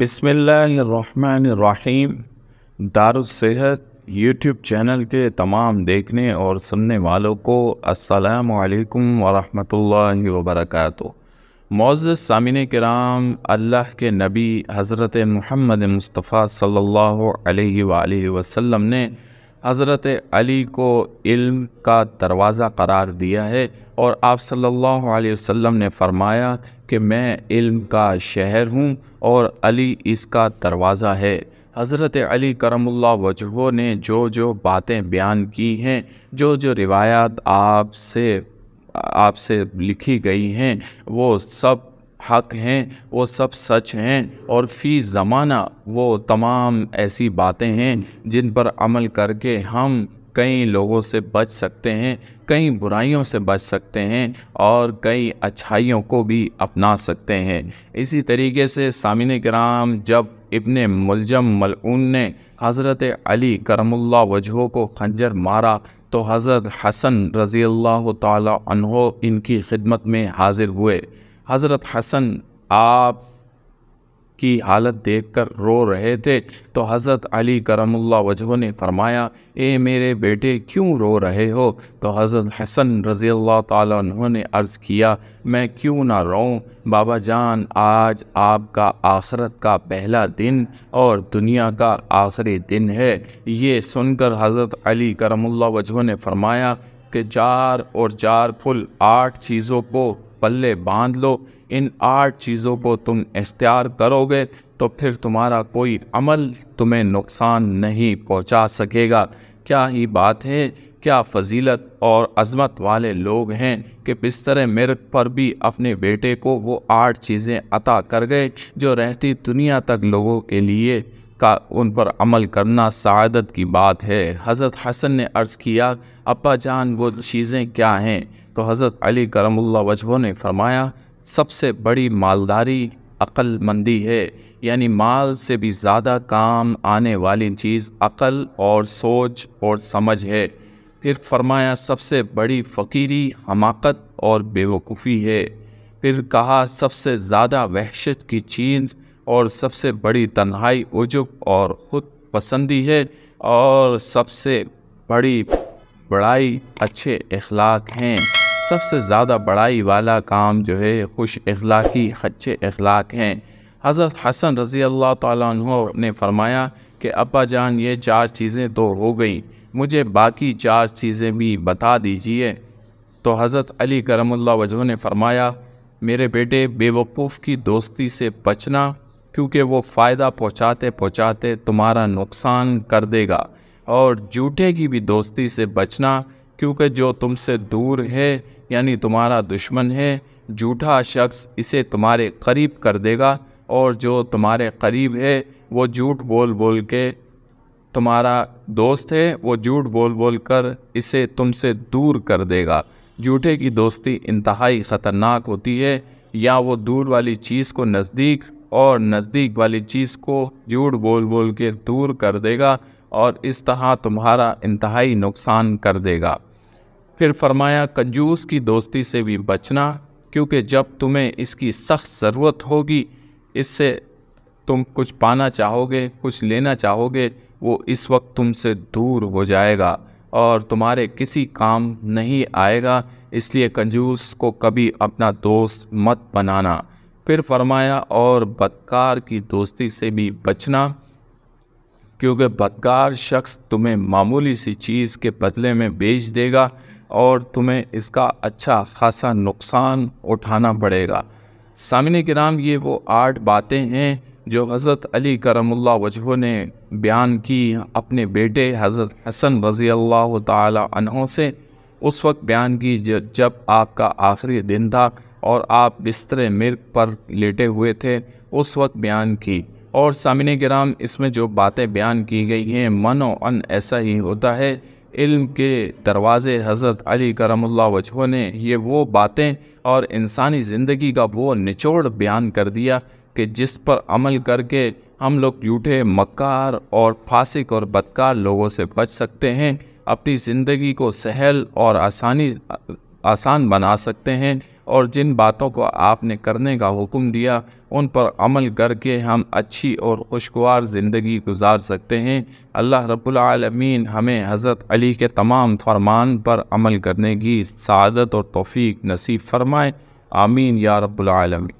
बिसमीम दारुसेहत YouTube channel के तमाम देखने और सुनने वालों को असलकम वरहमल वबरक मौज़ सामिन कराम अल्लाह के नबी हज़रत महमद मुस्तफ़ा सल्ला वसम ने हज़रत अली को इल्म का दरवाज़ा करार दिया है और आप सल्लल्लाहु अलैहि वसल्लम ने फरमाया कि मैं इल्म का शहर हूँ और अली इसका दरवाज़ा है हज़रत अली करमुल्ला वजहों ने जो जो बातें बयान की हैं जो जो रिवायात आपसे आपसे लिखी गई हैं वो सब हक हैं वो सब सच हैं और फ़ी ज़माना वो तमाम ऐसी बातें हैं जिन पर अमल करके हम कई लोगों से बच सकते हैं कई बुराइयों से बच सकते हैं और कई अच्छाइयों को भी अपना सकते हैं इसी तरीके से सामिन कराम जब इबन मुलजम मलून ने हज़रत अली करमुल्ला वजहों को खंजर मारा तो हज़रत हसन रज़ी अल्लाह तहो इनकी खिदमत में हाज़िर हुए हज़रत हसन आप की हालत देखकर रो रहे थे तो हज़रत अली करमल्ला वजह ने फरमाया ए मेरे बेटे क्यों रो रहे हो तो हज़रत हसन रज़ी अल्लाह ने अर्ज़ किया मैं क्यों ना रोऊं बाबा जान आज आपका आखरत का पहला दिन और दुनिया का आखिरी दिन है ये सुनकर हज़रत अली करमल्ला वजह ने फरमाया कि चार और चार फुल आठ चीज़ों को पल्ले बांध लो इन आठ चीज़ों को तुम इख्तियार करोगे तो फिर तुम्हारा कोई अमल तुम्हें नुकसान नहीं पहुंचा सकेगा क्या ही बात है क्या फजीलत और अजमत वाले लोग हैं कि बिस्तर मृत पर भी अपने बेटे को वो आठ चीज़ें अता कर गए जो रहती दुनिया तक लोगों के लिए का उन पर अमल करना सदत की बात है हज़रत हसन ने अर्ज़ किया अपा जान वो चीज़ें क्या हैं तो हज़रत अली करम वजहों ने फरमाया सबसे बड़ी मालदारी अक्लमंदी है यानी माल से भी ज़्यादा काम आने वाली चीज़ अकल और सोच और समझ है फिर फरमाया सबसे बड़ी फ़कीरी हमाकत और बेवकूफ़ी है फिर कहा सबसे ज़्यादा वहशत की चीज़ और सबसे बड़ी तन्हाई उजुब और ख़ुद पसंदी है और सबसे बड़ी बड़ाई अच्छे अखलाक हैं सबसे ज़्यादा बड़ाई वाला काम जो है खुश अखलाकी अच्छे अखलाक हैं हज़रत हसन रज़ी अल्लाह तु ने फरमाया कि अब्बा जान ये चार चीज़ें तो हो गई मुझे बाकी चार चीज़ें भी बता दीजिए तो हज़रत अली करमल्ला वजह ने फरमाया मेरे बेटे बेवकूफ़ की दोस्ती से बचना क्योंकि वो फ़ायदा पहुंचाते पहुंचाते तुम्हारा नुकसान कर देगा और झूठे की भी दोस्ती से बचना क्योंकि जो तुमसे दूर है यानी तुम्हारा दुश्मन है झूठा शख्स इसे तुम्हारे करीब कर देगा और जो तुम्हारे करीब है वो झूठ बोल बोल के तुम्हारा दोस्त है वो झूठ बोल बोल कर इसे तुमसे दूर कर देगा झूठे की दोस्ती इंतहाई ख़तरनाक होती है या वो दूर वाली चीज़ को नज़दीक और नज़दीक वाली चीज़ को जूड़ बोल बोल के दूर कर देगा और इस तरह तुम्हारा इंतहाई नुकसान कर देगा फिर फरमाया कंजूस की दोस्ती से भी बचना क्योंकि जब तुम्हें इसकी सख्त ज़रूरत होगी इससे तुम कुछ पाना चाहोगे कुछ लेना चाहोगे वो इस वक्त तुमसे दूर हो जाएगा और तुम्हारे किसी काम नहीं आएगा इसलिए कंजूस को कभी अपना दोस्त मत बनाना फिर फरमाया और बदकार की दोस्ती से भी बचना क्योंकि बदकार शख्स तुम्हें मामूली सी चीज़ के बदले में बेच देगा और तुम्हें इसका अच्छा खासा नुकसान उठाना पड़ेगा सामने के नाम ये वो आठ बातें हैं जो हज़रत अली करमल्ला वजह ने बयान की अपने बेटे हज़रत हसन रज़ी अल्लाह तहों से उस वक्त बयान की जब आपका आखिरी दिन था और आप बिस्तर मृत पर लेटे हुए थे उस वक्त बयान की और सामिन ग्राम इसमें जो बातें बयान की गई हैं मनो अन ऐसा ही होता है इल्म के दरवाज़े हज़रत अली करम वजह ने ये वो बातें और इंसानी ज़िंदगी का वो निचोड़ बयान कर दिया कि जिस पर अमल करके हम लोग झूठे मक्कार और फासिक और बदकार लोगों से बच सकते हैं अपनी ज़िंदगी को सहल और आसानी आसान बना सकते हैं और जिन बातों को आपने करने का हुक्म दिया उन पर अमल करके हम अच्छी और खुशगवार ज़िंदगी गुजार सकते हैं अल्लाह रब्बुल रबालमीन हमें हज़रत अली के तमाम फरमान पर अमल करने की सादत और तोफ़ी नसीब फरमाएँ आमीन या रब्बुल रबालमीन